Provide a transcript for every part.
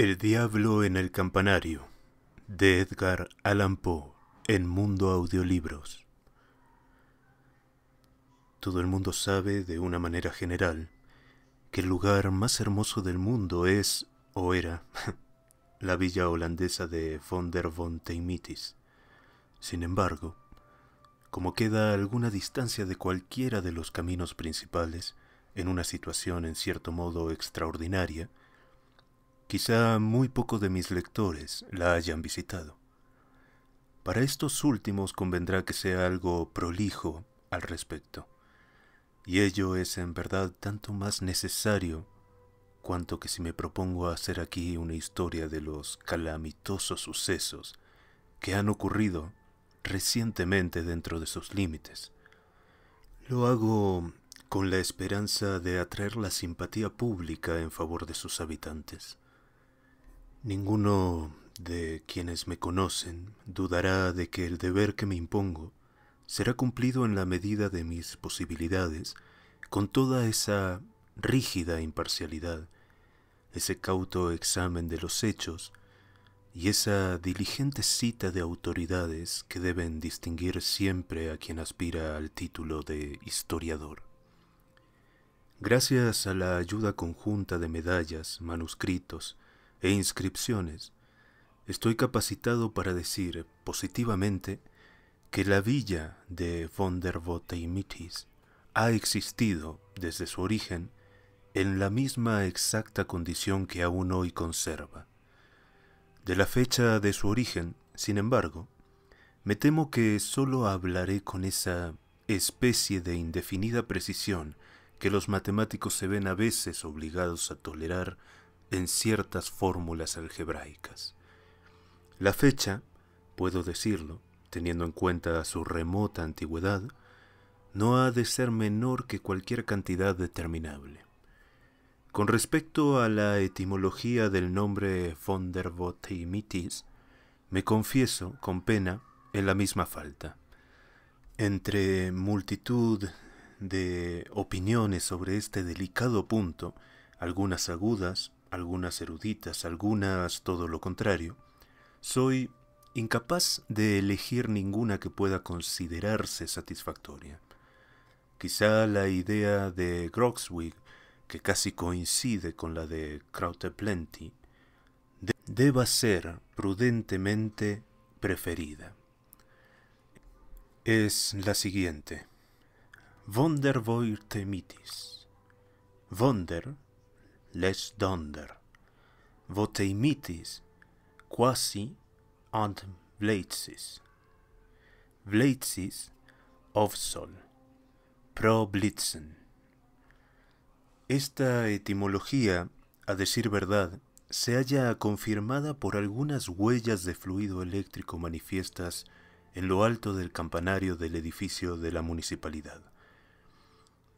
El diablo en el campanario de Edgar Allan Poe en Mundo Audiolibros. Todo el mundo sabe de una manera general que el lugar más hermoso del mundo es o era la villa holandesa de von der Teimitis. Sin embargo, como queda a alguna distancia de cualquiera de los caminos principales, en una situación en cierto modo extraordinaria, Quizá muy pocos de mis lectores la hayan visitado. Para estos últimos convendrá que sea algo prolijo al respecto, y ello es en verdad tanto más necesario cuanto que si me propongo hacer aquí una historia de los calamitosos sucesos que han ocurrido recientemente dentro de sus límites. Lo hago con la esperanza de atraer la simpatía pública en favor de sus habitantes. Ninguno de quienes me conocen dudará de que el deber que me impongo será cumplido en la medida de mis posibilidades, con toda esa rígida imparcialidad, ese cauto examen de los hechos y esa diligente cita de autoridades que deben distinguir siempre a quien aspira al título de historiador. Gracias a la ayuda conjunta de medallas, manuscritos, e inscripciones, estoy capacitado para decir positivamente que la villa de von der mitis ha existido desde su origen en la misma exacta condición que aún hoy conserva. De la fecha de su origen, sin embargo, me temo que sólo hablaré con esa especie de indefinida precisión que los matemáticos se ven a veces obligados a tolerar en ciertas fórmulas algebraicas. La fecha, puedo decirlo, teniendo en cuenta su remota antigüedad, no ha de ser menor que cualquier cantidad determinable. Con respecto a la etimología del nombre von der Botheimitis, me confieso, con pena, en la misma falta. Entre multitud de opiniones sobre este delicado punto, algunas agudas, algunas eruditas, algunas todo lo contrario, soy incapaz de elegir ninguna que pueda considerarse satisfactoria. Quizá la idea de Groxwig, que casi coincide con la de Krauteplenty, deba ser prudentemente preferida. Es la siguiente. Wonder mitis, Wonder les donder. Voteimitis quasi ad vleitsis. Vleitsis ofsol, pro blitzen. Esta etimología, a decir verdad, se halla confirmada por algunas huellas de fluido eléctrico manifiestas en lo alto del campanario del edificio de la municipalidad.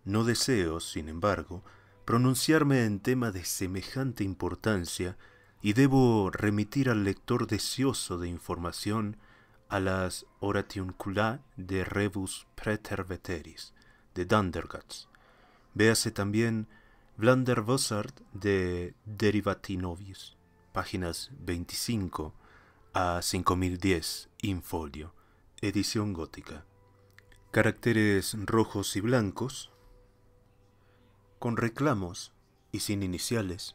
No deseo, sin embargo, pronunciarme en tema de semejante importancia y debo remitir al lector deseoso de información a las Oratiuncula de Rebus Preterveteris de Dandergatz. Véase también Blander de novius, páginas 25 a 5010, infolio, edición gótica. Caracteres rojos y blancos, con reclamos y sin iniciales,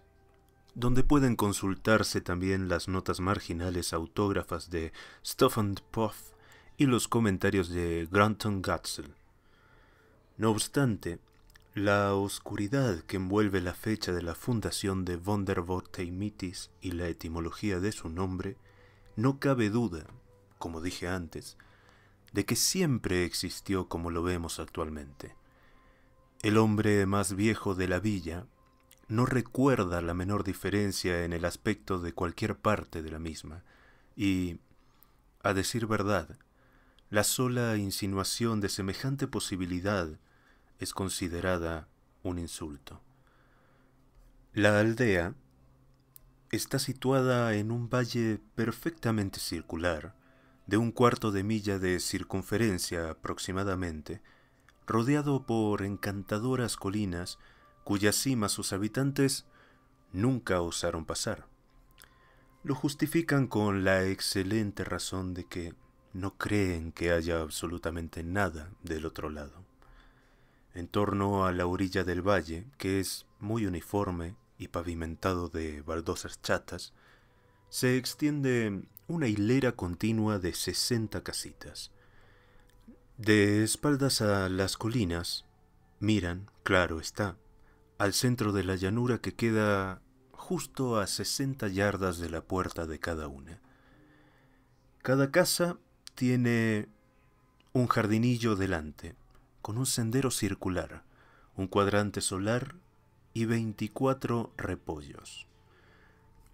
donde pueden consultarse también las notas marginales autógrafas de Stuff y los comentarios de Granton Gatzel. No obstante, la oscuridad que envuelve la fecha de la fundación de Vondervotteimitis y la etimología de su nombre, no cabe duda, como dije antes, de que siempre existió como lo vemos actualmente. El hombre más viejo de la villa no recuerda la menor diferencia en el aspecto de cualquier parte de la misma, y, a decir verdad, la sola insinuación de semejante posibilidad es considerada un insulto. La aldea está situada en un valle perfectamente circular, de un cuarto de milla de circunferencia aproximadamente, rodeado por encantadoras colinas cuya cima sus habitantes nunca osaron pasar. Lo justifican con la excelente razón de que no creen que haya absolutamente nada del otro lado. En torno a la orilla del valle, que es muy uniforme y pavimentado de baldosas chatas, se extiende una hilera continua de sesenta casitas, de espaldas a las colinas, miran, claro está, al centro de la llanura que queda justo a 60 yardas de la puerta de cada una. Cada casa tiene un jardinillo delante, con un sendero circular, un cuadrante solar y 24 repollos.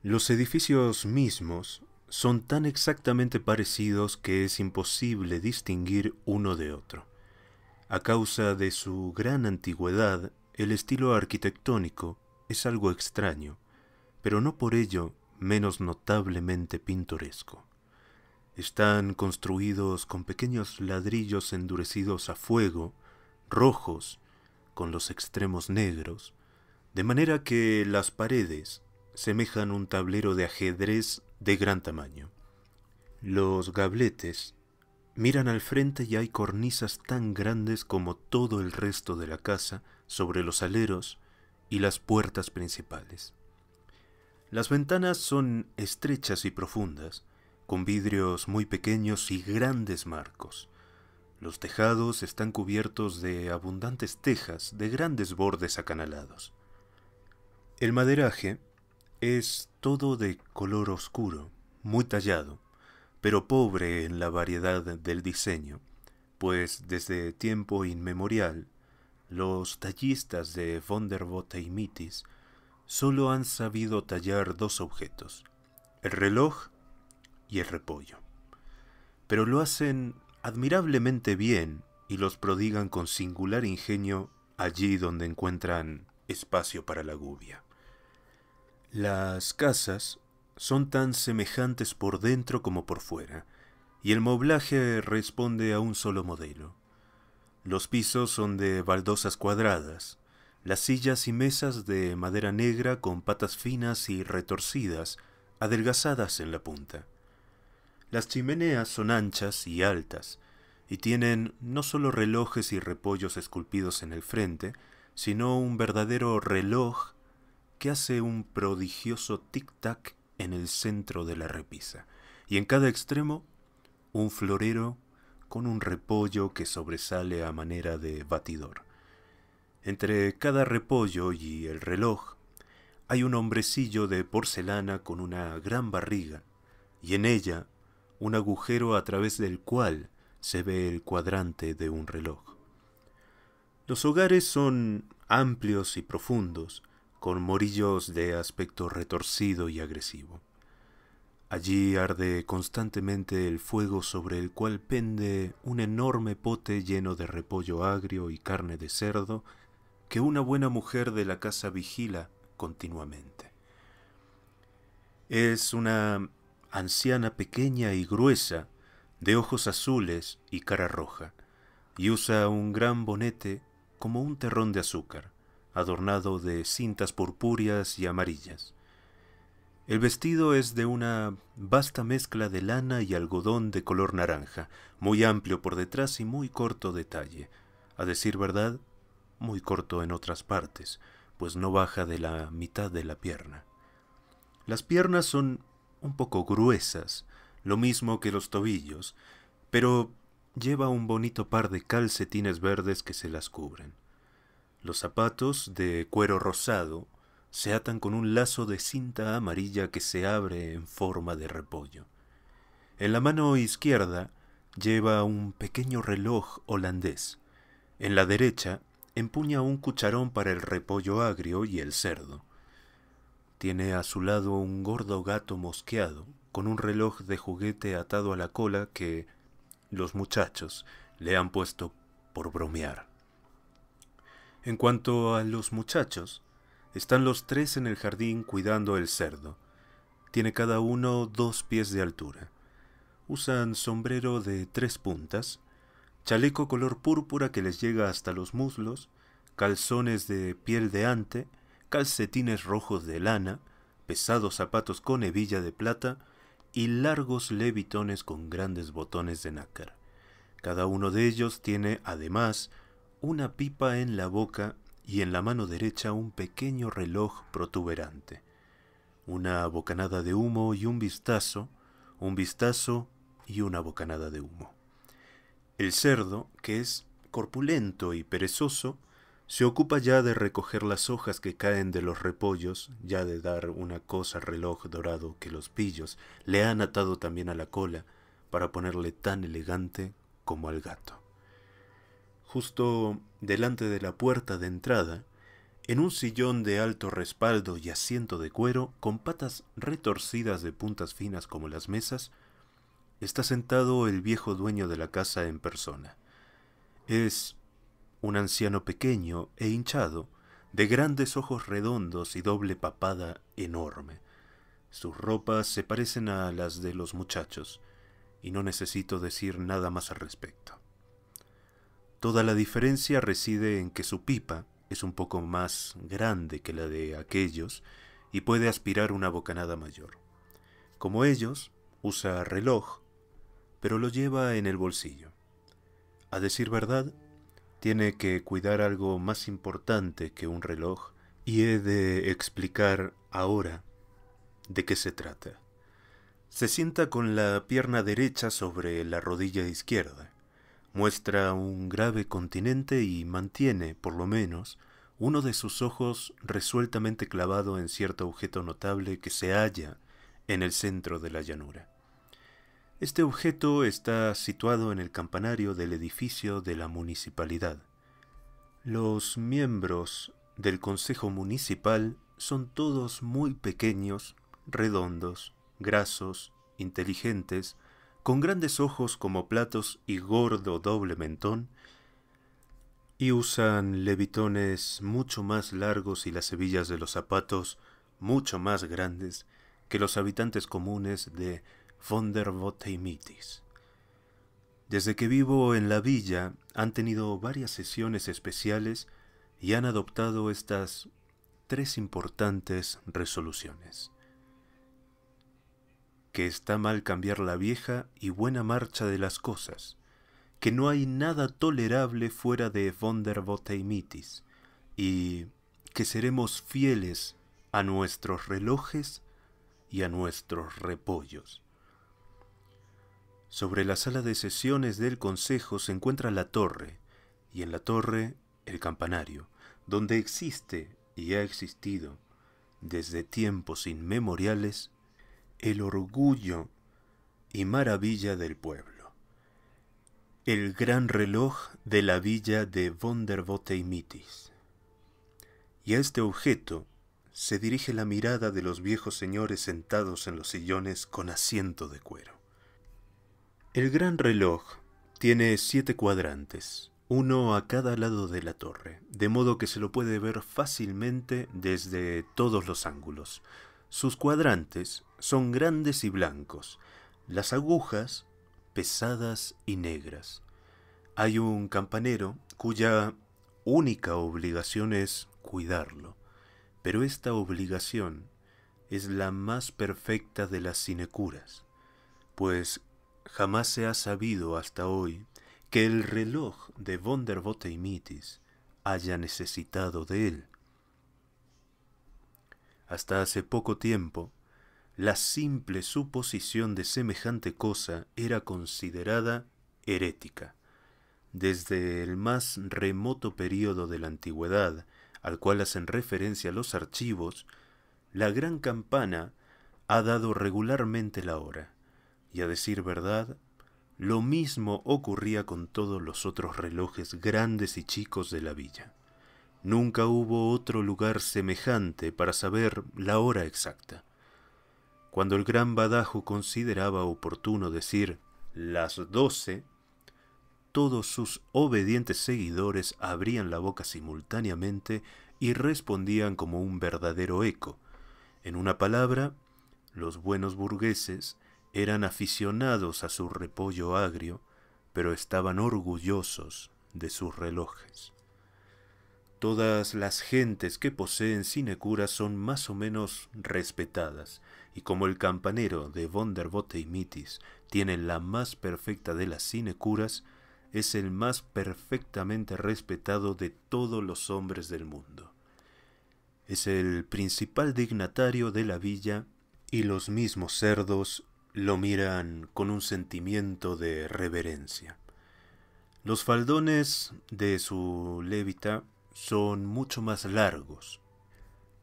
Los edificios mismos son tan exactamente parecidos que es imposible distinguir uno de otro. A causa de su gran antigüedad, el estilo arquitectónico es algo extraño, pero no por ello menos notablemente pintoresco. Están construidos con pequeños ladrillos endurecidos a fuego, rojos, con los extremos negros, de manera que las paredes semejan un tablero de ajedrez de gran tamaño. Los gabletes miran al frente y hay cornisas tan grandes como todo el resto de la casa sobre los aleros y las puertas principales. Las ventanas son estrechas y profundas, con vidrios muy pequeños y grandes marcos. Los tejados están cubiertos de abundantes tejas de grandes bordes acanalados. El maderaje es todo de color oscuro, muy tallado, pero pobre en la variedad del diseño, pues desde tiempo inmemorial los tallistas de von y Mitis solo han sabido tallar dos objetos, el reloj y el repollo. Pero lo hacen admirablemente bien y los prodigan con singular ingenio allí donde encuentran espacio para la gubia. Las casas son tan semejantes por dentro como por fuera, y el moblaje responde a un solo modelo. Los pisos son de baldosas cuadradas, las sillas y mesas de madera negra con patas finas y retorcidas, adelgazadas en la punta. Las chimeneas son anchas y altas, y tienen no solo relojes y repollos esculpidos en el frente, sino un verdadero reloj que hace un prodigioso tic-tac en el centro de la repisa, y en cada extremo un florero con un repollo que sobresale a manera de batidor. Entre cada repollo y el reloj hay un hombrecillo de porcelana con una gran barriga, y en ella un agujero a través del cual se ve el cuadrante de un reloj. Los hogares son amplios y profundos, con morillos de aspecto retorcido y agresivo. Allí arde constantemente el fuego sobre el cual pende un enorme pote lleno de repollo agrio y carne de cerdo que una buena mujer de la casa vigila continuamente. Es una anciana pequeña y gruesa, de ojos azules y cara roja, y usa un gran bonete como un terrón de azúcar adornado de cintas purpúreas y amarillas. El vestido es de una vasta mezcla de lana y algodón de color naranja, muy amplio por detrás y muy corto de talle. A decir verdad, muy corto en otras partes, pues no baja de la mitad de la pierna. Las piernas son un poco gruesas, lo mismo que los tobillos, pero lleva un bonito par de calcetines verdes que se las cubren. Los zapatos de cuero rosado se atan con un lazo de cinta amarilla que se abre en forma de repollo. En la mano izquierda lleva un pequeño reloj holandés. En la derecha empuña un cucharón para el repollo agrio y el cerdo. Tiene a su lado un gordo gato mosqueado, con un reloj de juguete atado a la cola que los muchachos le han puesto por bromear. En cuanto a los muchachos, están los tres en el jardín cuidando el cerdo. Tiene cada uno dos pies de altura. Usan sombrero de tres puntas, chaleco color púrpura que les llega hasta los muslos, calzones de piel de ante, calcetines rojos de lana, pesados zapatos con hebilla de plata y largos levitones con grandes botones de nácar. Cada uno de ellos tiene, además, una pipa en la boca y en la mano derecha un pequeño reloj protuberante. Una bocanada de humo y un vistazo, un vistazo y una bocanada de humo. El cerdo, que es corpulento y perezoso, se ocupa ya de recoger las hojas que caen de los repollos, ya de dar una cosa al reloj dorado que los pillos le han atado también a la cola, para ponerle tan elegante como al gato. Justo delante de la puerta de entrada, en un sillón de alto respaldo y asiento de cuero, con patas retorcidas de puntas finas como las mesas, está sentado el viejo dueño de la casa en persona. Es un anciano pequeño e hinchado, de grandes ojos redondos y doble papada enorme. Sus ropas se parecen a las de los muchachos, y no necesito decir nada más al respecto. Toda la diferencia reside en que su pipa es un poco más grande que la de aquellos y puede aspirar una bocanada mayor. Como ellos, usa reloj, pero lo lleva en el bolsillo. A decir verdad, tiene que cuidar algo más importante que un reloj y he de explicar ahora de qué se trata. Se sienta con la pierna derecha sobre la rodilla izquierda, Muestra un grave continente y mantiene, por lo menos, uno de sus ojos resueltamente clavado en cierto objeto notable que se halla en el centro de la llanura. Este objeto está situado en el campanario del edificio de la municipalidad. Los miembros del Consejo Municipal son todos muy pequeños, redondos, grasos, inteligentes con grandes ojos como platos y gordo doble mentón, y usan levitones mucho más largos y las hebillas de los zapatos mucho más grandes que los habitantes comunes de Vondervottimitis. Desde que vivo en la villa han tenido varias sesiones especiales y han adoptado estas tres importantes resoluciones que está mal cambiar la vieja y buena marcha de las cosas, que no hay nada tolerable fuera de von der Boteimitis, y que seremos fieles a nuestros relojes y a nuestros repollos. Sobre la sala de sesiones del Consejo se encuentra la torre, y en la torre el campanario, donde existe y ha existido, desde tiempos inmemoriales, el orgullo y maravilla del pueblo. El gran reloj de la villa de Mitis. Y a este objeto se dirige la mirada de los viejos señores sentados en los sillones con asiento de cuero. El gran reloj tiene siete cuadrantes, uno a cada lado de la torre, de modo que se lo puede ver fácilmente desde todos los ángulos. Sus cuadrantes son grandes y blancos, las agujas pesadas y negras. Hay un campanero cuya única obligación es cuidarlo, pero esta obligación es la más perfecta de las sinecuras, pues jamás se ha sabido hasta hoy que el reloj de von der Mitis haya necesitado de él. Hasta hace poco tiempo, la simple suposición de semejante cosa era considerada herética. Desde el más remoto período de la antigüedad, al cual hacen referencia los archivos, la gran campana ha dado regularmente la hora, y a decir verdad, lo mismo ocurría con todos los otros relojes grandes y chicos de la villa. Nunca hubo otro lugar semejante para saber la hora exacta. Cuando el gran Badajo consideraba oportuno decir las doce, todos sus obedientes seguidores abrían la boca simultáneamente y respondían como un verdadero eco. En una palabra, los buenos burgueses eran aficionados a su repollo agrio, pero estaban orgullosos de sus relojes. Todas las gentes que poseen sinecuras son más o menos respetadas, y como el campanero de von y Mitis tiene la más perfecta de las sinecuras es el más perfectamente respetado de todos los hombres del mundo. Es el principal dignatario de la villa y los mismos cerdos lo miran con un sentimiento de reverencia. Los faldones de su levita son mucho más largos.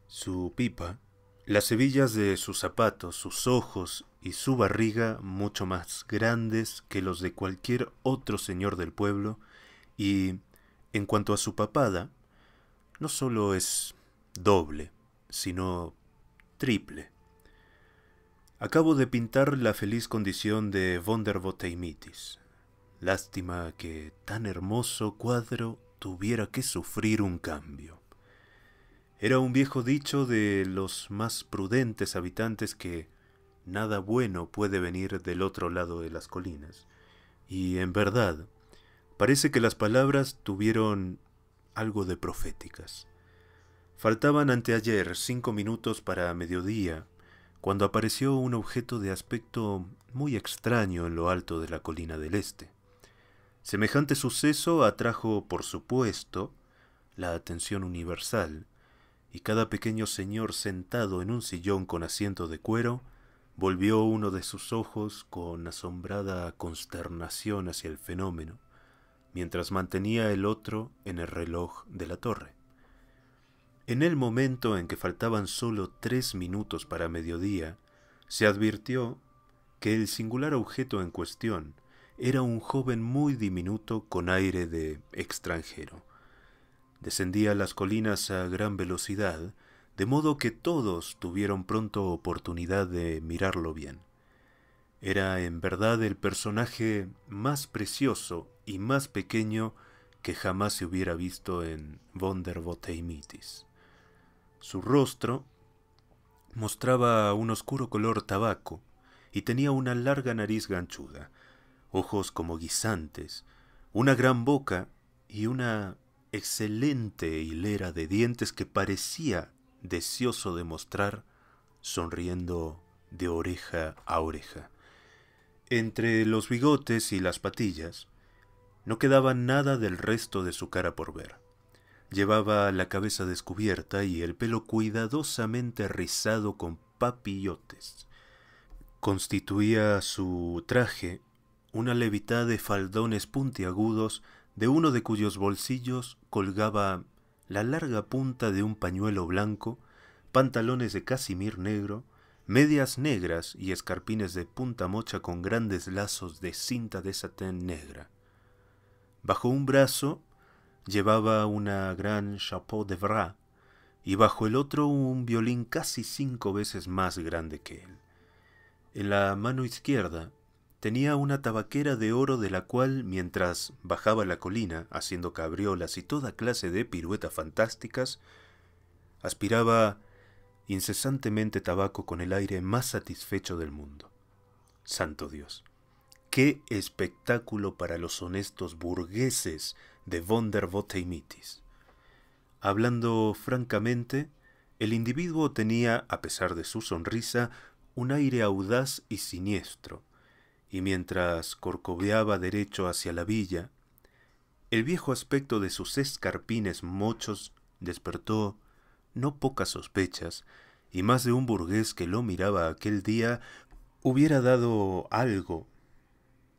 Su pipa las hebillas de sus zapatos, sus ojos y su barriga mucho más grandes que los de cualquier otro señor del pueblo, y en cuanto a su papada, no solo es doble, sino triple. Acabo de pintar la feliz condición de Vondervoteimitis. Lástima que tan hermoso cuadro tuviera que sufrir un cambio. Era un viejo dicho de los más prudentes habitantes que nada bueno puede venir del otro lado de las colinas. Y en verdad, parece que las palabras tuvieron algo de proféticas. Faltaban anteayer cinco minutos para mediodía, cuando apareció un objeto de aspecto muy extraño en lo alto de la colina del este. Semejante suceso atrajo, por supuesto, la atención universal, y cada pequeño señor sentado en un sillón con asiento de cuero volvió uno de sus ojos con asombrada consternación hacia el fenómeno, mientras mantenía el otro en el reloj de la torre. En el momento en que faltaban solo tres minutos para mediodía, se advirtió que el singular objeto en cuestión era un joven muy diminuto con aire de extranjero, Descendía las colinas a gran velocidad, de modo que todos tuvieron pronto oportunidad de mirarlo bien. Era en verdad el personaje más precioso y más pequeño que jamás se hubiera visto en Vondervoteimitis. Su rostro mostraba un oscuro color tabaco y tenía una larga nariz ganchuda, ojos como guisantes, una gran boca y una excelente hilera de dientes que parecía deseoso de mostrar, sonriendo de oreja a oreja. Entre los bigotes y las patillas no quedaba nada del resto de su cara por ver. Llevaba la cabeza descubierta y el pelo cuidadosamente rizado con papillotes. Constituía su traje una levita de faldones puntiagudos de uno de cuyos bolsillos colgaba la larga punta de un pañuelo blanco, pantalones de casimir negro, medias negras y escarpines de punta mocha con grandes lazos de cinta de satén negra. Bajo un brazo llevaba una gran chapeau de bras y bajo el otro un violín casi cinco veces más grande que él. En la mano izquierda tenía una tabaquera de oro de la cual, mientras bajaba la colina, haciendo cabriolas y toda clase de piruetas fantásticas, aspiraba incesantemente tabaco con el aire más satisfecho del mundo. Santo Dios, qué espectáculo para los honestos burgueses de von der Hablando francamente, el individuo tenía, a pesar de su sonrisa, un aire audaz y siniestro, y mientras corcoveaba derecho hacia la villa, el viejo aspecto de sus escarpines mochos despertó no pocas sospechas, y más de un burgués que lo miraba aquel día hubiera dado algo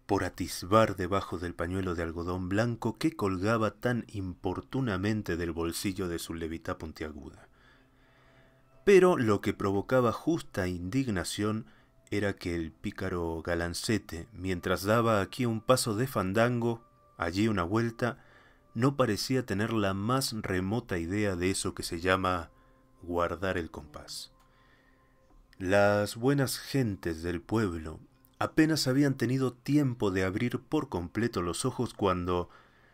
por atisbar debajo del pañuelo de algodón blanco que colgaba tan importunamente del bolsillo de su levita puntiaguda. Pero lo que provocaba justa indignación era que el pícaro galancete, mientras daba aquí un paso de fandango, allí una vuelta, no parecía tener la más remota idea de eso que se llama guardar el compás. Las buenas gentes del pueblo apenas habían tenido tiempo de abrir por completo los ojos cuando,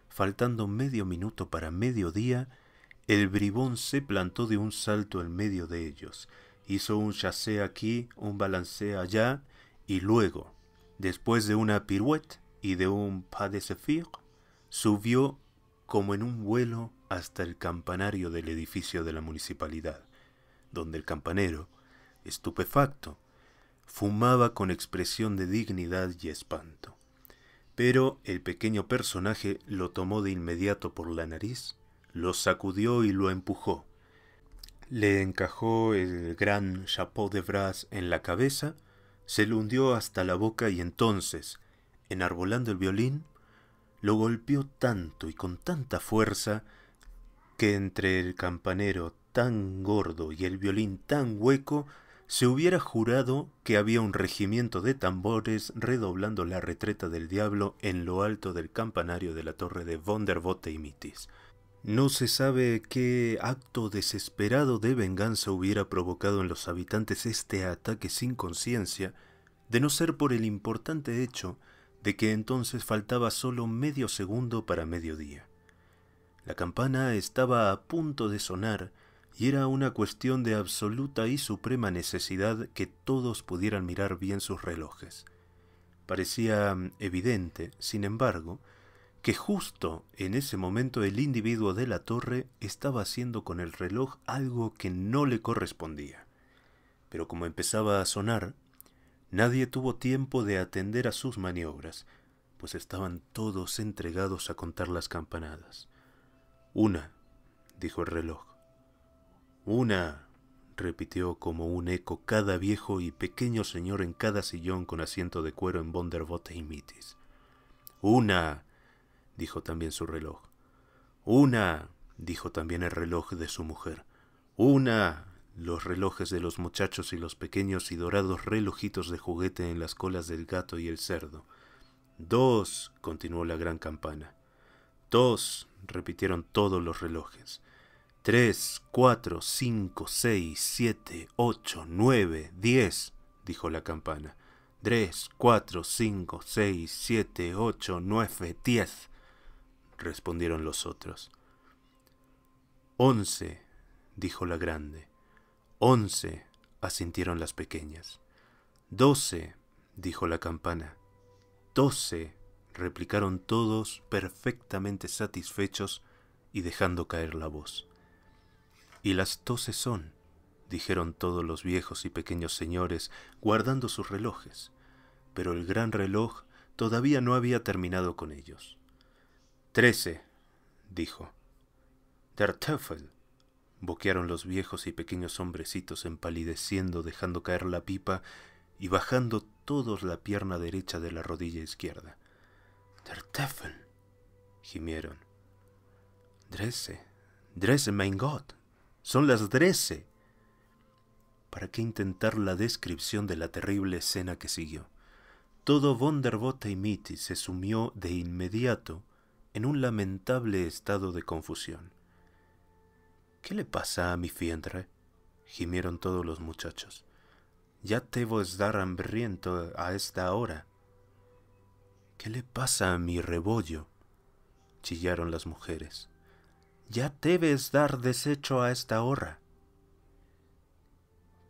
faltando medio minuto para mediodía, el bribón se plantó de un salto en medio de ellos, hizo un chassé aquí, un balancé allá, y luego, después de una pirouette y de un pas de zephyr, subió como en un vuelo hasta el campanario del edificio de la municipalidad, donde el campanero, estupefacto, fumaba con expresión de dignidad y espanto. Pero el pequeño personaje lo tomó de inmediato por la nariz, lo sacudió y lo empujó, le encajó el gran chapeau de bras en la cabeza, se lo hundió hasta la boca y entonces, enarbolando el violín, lo golpeó tanto y con tanta fuerza que entre el campanero tan gordo y el violín tan hueco se hubiera jurado que había un regimiento de tambores redoblando la retreta del diablo en lo alto del campanario de la torre de Vondervotte y Mitis. No se sabe qué acto desesperado de venganza hubiera provocado en los habitantes este ataque sin conciencia, de no ser por el importante hecho de que entonces faltaba solo medio segundo para mediodía. La campana estaba a punto de sonar y era una cuestión de absoluta y suprema necesidad que todos pudieran mirar bien sus relojes. Parecía mm, evidente, sin embargo, que justo en ese momento el individuo de la torre estaba haciendo con el reloj algo que no le correspondía. Pero como empezaba a sonar, nadie tuvo tiempo de atender a sus maniobras, pues estaban todos entregados a contar las campanadas. Una, dijo el reloj. Una, repitió como un eco cada viejo y pequeño señor en cada sillón con asiento de cuero en Bonderbote y Mitis. Una, dijo también su reloj. Una, dijo también el reloj de su mujer. Una. Los relojes de los muchachos y los pequeños y dorados relojitos de juguete en las colas del gato y el cerdo. Dos, continuó la gran campana. Dos, repitieron todos los relojes. Tres, cuatro, cinco, seis, siete, ocho, nueve, diez, dijo la campana. Tres, cuatro, cinco, seis, siete, ocho, nueve, diez respondieron los otros. Once, dijo la grande. Once, asintieron las pequeñas. Doce, dijo la campana. Doce, replicaron todos perfectamente satisfechos y dejando caer la voz. Y las doce son, dijeron todos los viejos y pequeños señores, guardando sus relojes, pero el gran reloj todavía no había terminado con ellos. Trece, dijo. Der Boquearon los viejos y pequeños hombrecitos empalideciendo, dejando caer la pipa y bajando todos la pierna derecha de la rodilla izquierda. Der gimieron. Drece, Drese, mein Gott. Son las Drece! ¿Para qué intentar la descripción de la terrible escena que siguió? Todo Vonderbotte y Mitty se sumió de inmediato en un lamentable estado de confusión. ¿Qué le pasa a mi fiendre? gimieron todos los muchachos. Ya debo dar hambriento a esta hora. ¿Qué le pasa a mi rebollo? chillaron las mujeres. Ya debes dar desecho a esta hora.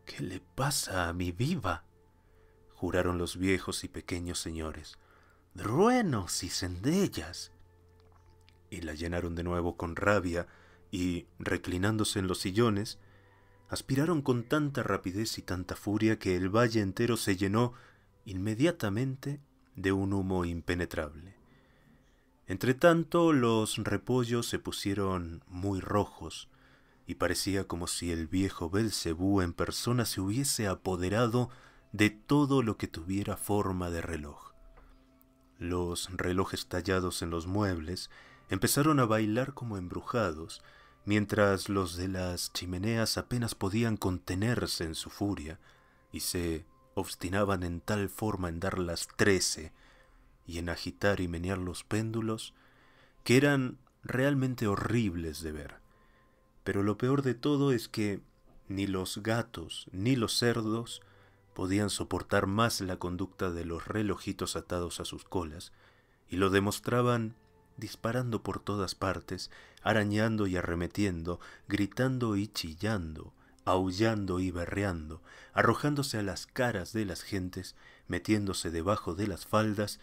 ¿Qué le pasa a mi viva? juraron los viejos y pequeños señores. —¡Ruenos y sendellas! y la llenaron de nuevo con rabia y, reclinándose en los sillones, aspiraron con tanta rapidez y tanta furia que el valle entero se llenó inmediatamente de un humo impenetrable. Entretanto los repollos se pusieron muy rojos, y parecía como si el viejo Belcebú en persona se hubiese apoderado de todo lo que tuviera forma de reloj. Los relojes tallados en los muebles empezaron a bailar como embrujados, mientras los de las chimeneas apenas podían contenerse en su furia y se obstinaban en tal forma en dar las trece y en agitar y menear los péndulos, que eran realmente horribles de ver. Pero lo peor de todo es que ni los gatos ni los cerdos podían soportar más la conducta de los relojitos atados a sus colas, y lo demostraban disparando por todas partes, arañando y arremetiendo, gritando y chillando, aullando y berreando, arrojándose a las caras de las gentes, metiéndose debajo de las faldas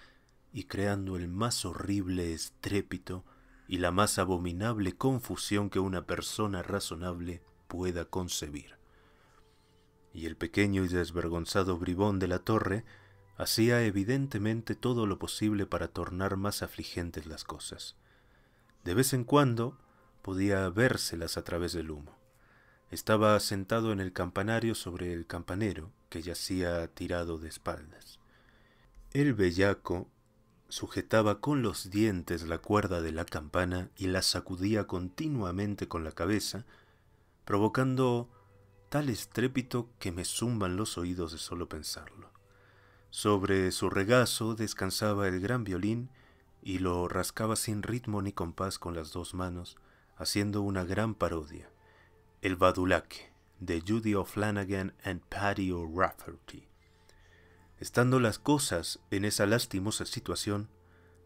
y creando el más horrible estrépito y la más abominable confusión que una persona razonable pueda concebir. Y el pequeño y desvergonzado bribón de la torre, Hacía evidentemente todo lo posible para tornar más afligentes las cosas. De vez en cuando podía vérselas a través del humo. Estaba sentado en el campanario sobre el campanero, que yacía tirado de espaldas. El bellaco sujetaba con los dientes la cuerda de la campana y la sacudía continuamente con la cabeza, provocando tal estrépito que me zumban los oídos de solo pensarlo. Sobre su regazo descansaba el gran violín y lo rascaba sin ritmo ni compás con las dos manos, haciendo una gran parodia. El Badulaque, de Judy O'Flanagan and Paddy O'Rafferty. Estando las cosas en esa lastimosa situación,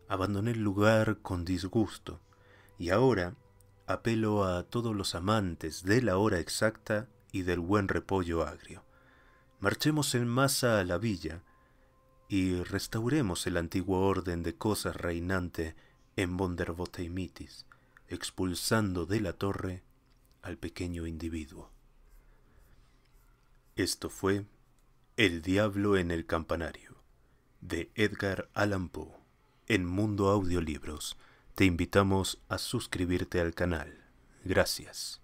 abandoné el lugar con disgusto, y ahora apelo a todos los amantes de la hora exacta y del buen repollo agrio. Marchemos en masa a la villa, y restauremos el antiguo orden de cosas reinante en y Mitis, expulsando de la torre al pequeño individuo. Esto fue El Diablo en el Campanario, de Edgar Allan Poe, en Mundo Audiolibros. Te invitamos a suscribirte al canal. Gracias.